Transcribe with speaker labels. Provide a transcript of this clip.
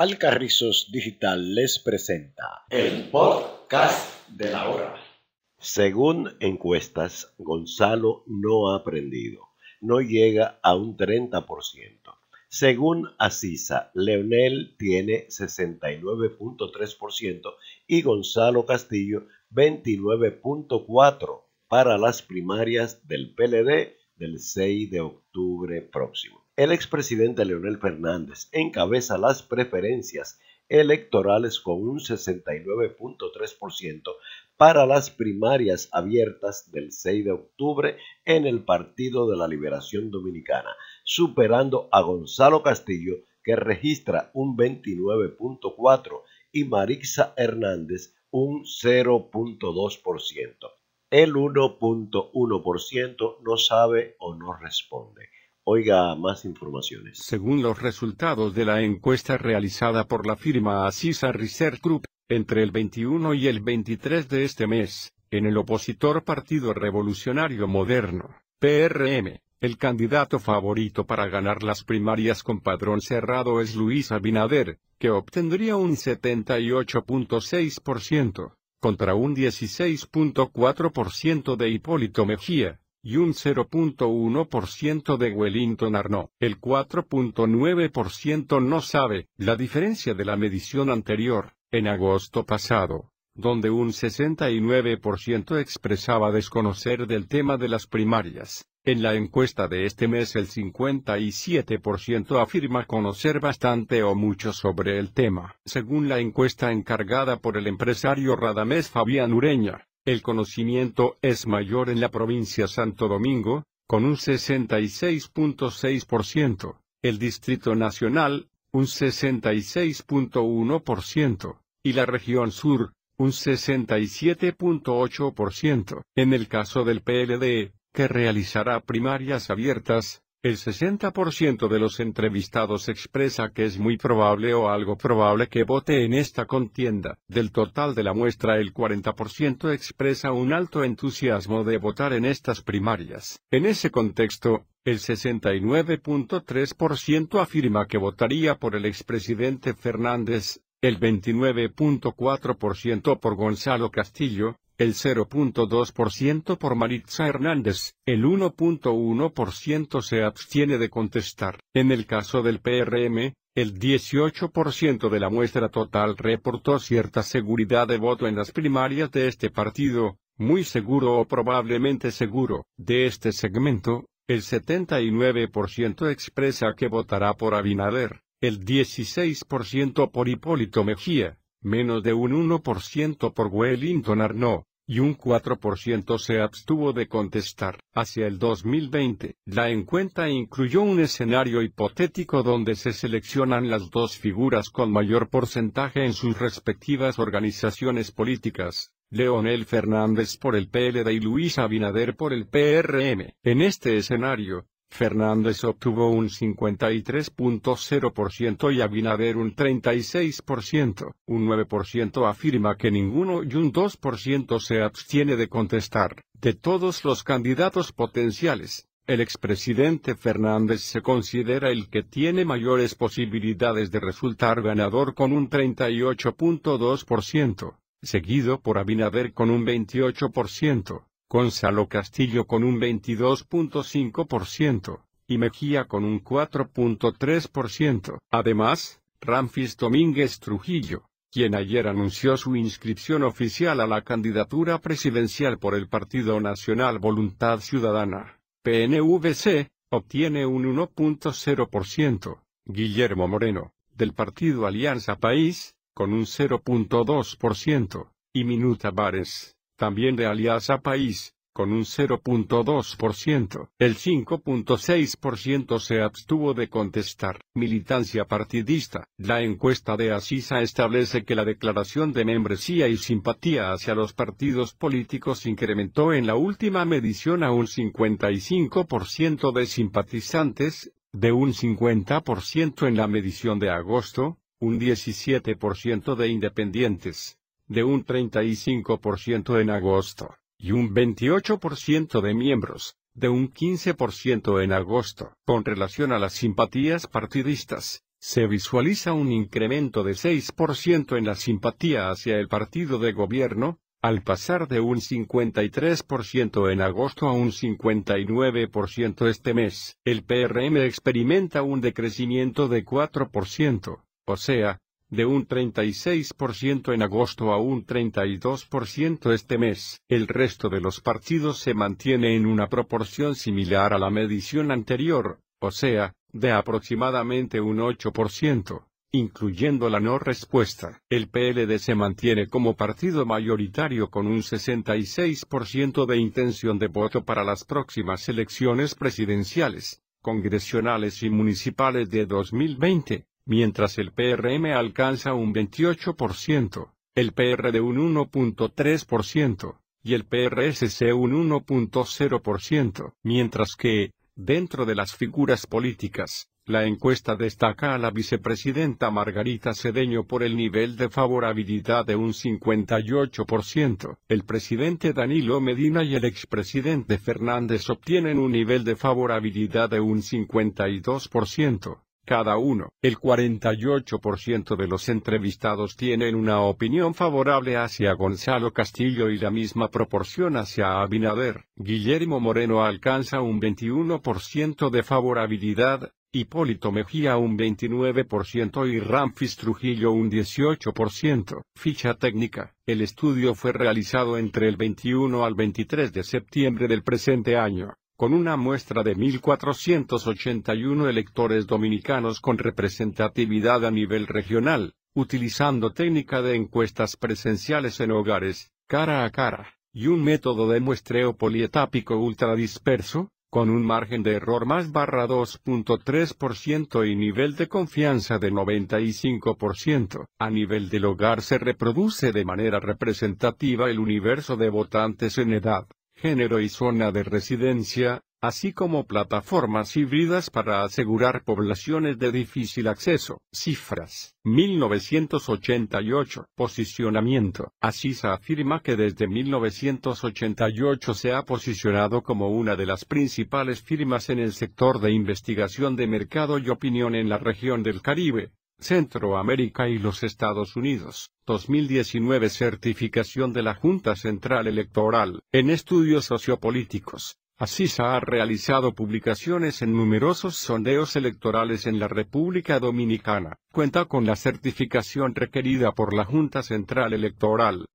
Speaker 1: Alcarrizos Digital les presenta el podcast de la hora. Según encuestas, Gonzalo no ha aprendido, no llega a un 30%. Según Asisa, Leonel tiene 69.3% y Gonzalo Castillo 29.4% para las primarias del PLD del 6 de octubre próximo. El expresidente Leonel Fernández encabeza las preferencias electorales con un 69.3% para las primarias abiertas del 6 de octubre en el Partido de la Liberación Dominicana, superando a Gonzalo Castillo que registra un 29.4% y Marixa Hernández un 0.2%. El 1.1% no sabe o no responde. Oiga más informaciones.
Speaker 2: Según los resultados de la encuesta realizada por la firma Asisa Research Group, entre el 21 y el 23 de este mes, en el opositor Partido Revolucionario Moderno, PRM, el candidato favorito para ganar las primarias con padrón cerrado es Luis Abinader, que obtendría un 78.6%, contra un 16.4% de Hipólito Mejía y un 0.1% de Wellington Arno. El 4.9% no sabe, la diferencia de la medición anterior, en agosto pasado, donde un 69% expresaba desconocer del tema de las primarias. En la encuesta de este mes el 57% afirma conocer bastante o mucho sobre el tema, según la encuesta encargada por el empresario Radamés Fabián Ureña. El conocimiento es mayor en la provincia Santo Domingo, con un 66.6%, el Distrito Nacional, un 66.1%, y la región sur, un 67.8%. En el caso del PLD, que realizará primarias abiertas, el 60% de los entrevistados expresa que es muy probable o algo probable que vote en esta contienda. Del total de la muestra el 40% expresa un alto entusiasmo de votar en estas primarias. En ese contexto, el 69.3% afirma que votaría por el expresidente Fernández, el 29.4% por Gonzalo Castillo, el 0.2% por Maritza Hernández, el 1.1% se abstiene de contestar. En el caso del PRM, el 18% de la muestra total reportó cierta seguridad de voto en las primarias de este partido, muy seguro o probablemente seguro. De este segmento, el 79% expresa que votará por Abinader, el 16% por Hipólito Mejía, menos de un 1% por Wellington Arnaud, y un 4% se abstuvo de contestar. Hacia el 2020, la encuesta incluyó un escenario hipotético donde se seleccionan las dos figuras con mayor porcentaje en sus respectivas organizaciones políticas. Leonel Fernández por el PLD y Luis Abinader por el PRM. En este escenario, Fernández obtuvo un 53.0% y Abinader un 36%. Un 9% afirma que ninguno y un 2% se abstiene de contestar. De todos los candidatos potenciales, el expresidente Fernández se considera el que tiene mayores posibilidades de resultar ganador con un 38.2%, seguido por Abinader con un 28%. Gonzalo Castillo con un 22.5%, y Mejía con un 4.3%. Además, Ramfis Domínguez Trujillo, quien ayer anunció su inscripción oficial a la candidatura presidencial por el Partido Nacional Voluntad Ciudadana, PNVC, obtiene un 1.0%. Guillermo Moreno, del partido Alianza País, con un 0.2%, y Minuta Bares, también de Alianza País, con un 0.2%. El 5.6% se abstuvo de contestar. Militancia partidista. La encuesta de Asisa establece que la declaración de membresía y simpatía hacia los partidos políticos incrementó en la última medición a un 55% de simpatizantes, de un 50% en la medición de agosto, un 17% de independientes de un 35% en agosto, y un 28% de miembros, de un 15% en agosto. Con relación a las simpatías partidistas, se visualiza un incremento de 6% en la simpatía hacia el partido de gobierno, al pasar de un 53% en agosto a un 59% este mes. El PRM experimenta un decrecimiento de 4%, o sea, de un 36% en agosto a un 32% este mes. El resto de los partidos se mantiene en una proporción similar a la medición anterior, o sea, de aproximadamente un 8% incluyendo la no respuesta. El PLD se mantiene como partido mayoritario con un 66% de intención de voto para las próximas elecciones presidenciales, congresionales y municipales de 2020 mientras el PRM alcanza un 28%, el PRD un 1.3% y el PRSC un 1.0%, mientras que, dentro de las figuras políticas, la encuesta destaca a la vicepresidenta Margarita Cedeño por el nivel de favorabilidad de un 58%. El presidente Danilo Medina y el expresidente Fernández obtienen un nivel de favorabilidad de un 52% cada uno. El 48% de los entrevistados tienen una opinión favorable hacia Gonzalo Castillo y la misma proporción hacia Abinader. Guillermo Moreno alcanza un 21% de favorabilidad, Hipólito Mejía un 29% y Ramfis Trujillo un 18%. Ficha técnica. El estudio fue realizado entre el 21 al 23 de septiembre del presente año con una muestra de 1.481 electores dominicanos con representatividad a nivel regional, utilizando técnica de encuestas presenciales en hogares, cara a cara, y un método de muestreo polietápico ultradisperso, con un margen de error más barra 2.3% y nivel de confianza de 95%. A nivel del hogar se reproduce de manera representativa el universo de votantes en edad, género y zona de residencia, así como plataformas híbridas para asegurar poblaciones de difícil acceso. Cifras. 1988. Posicionamiento. Asisa afirma que desde 1988 se ha posicionado como una de las principales firmas en el sector de investigación de mercado y opinión en la región del Caribe, Centroamérica y los Estados Unidos, 2019 Certificación de la Junta Central Electoral, en estudios sociopolíticos. Asisa ha realizado publicaciones en numerosos sondeos electorales en la República Dominicana. Cuenta con la certificación requerida por la Junta Central Electoral,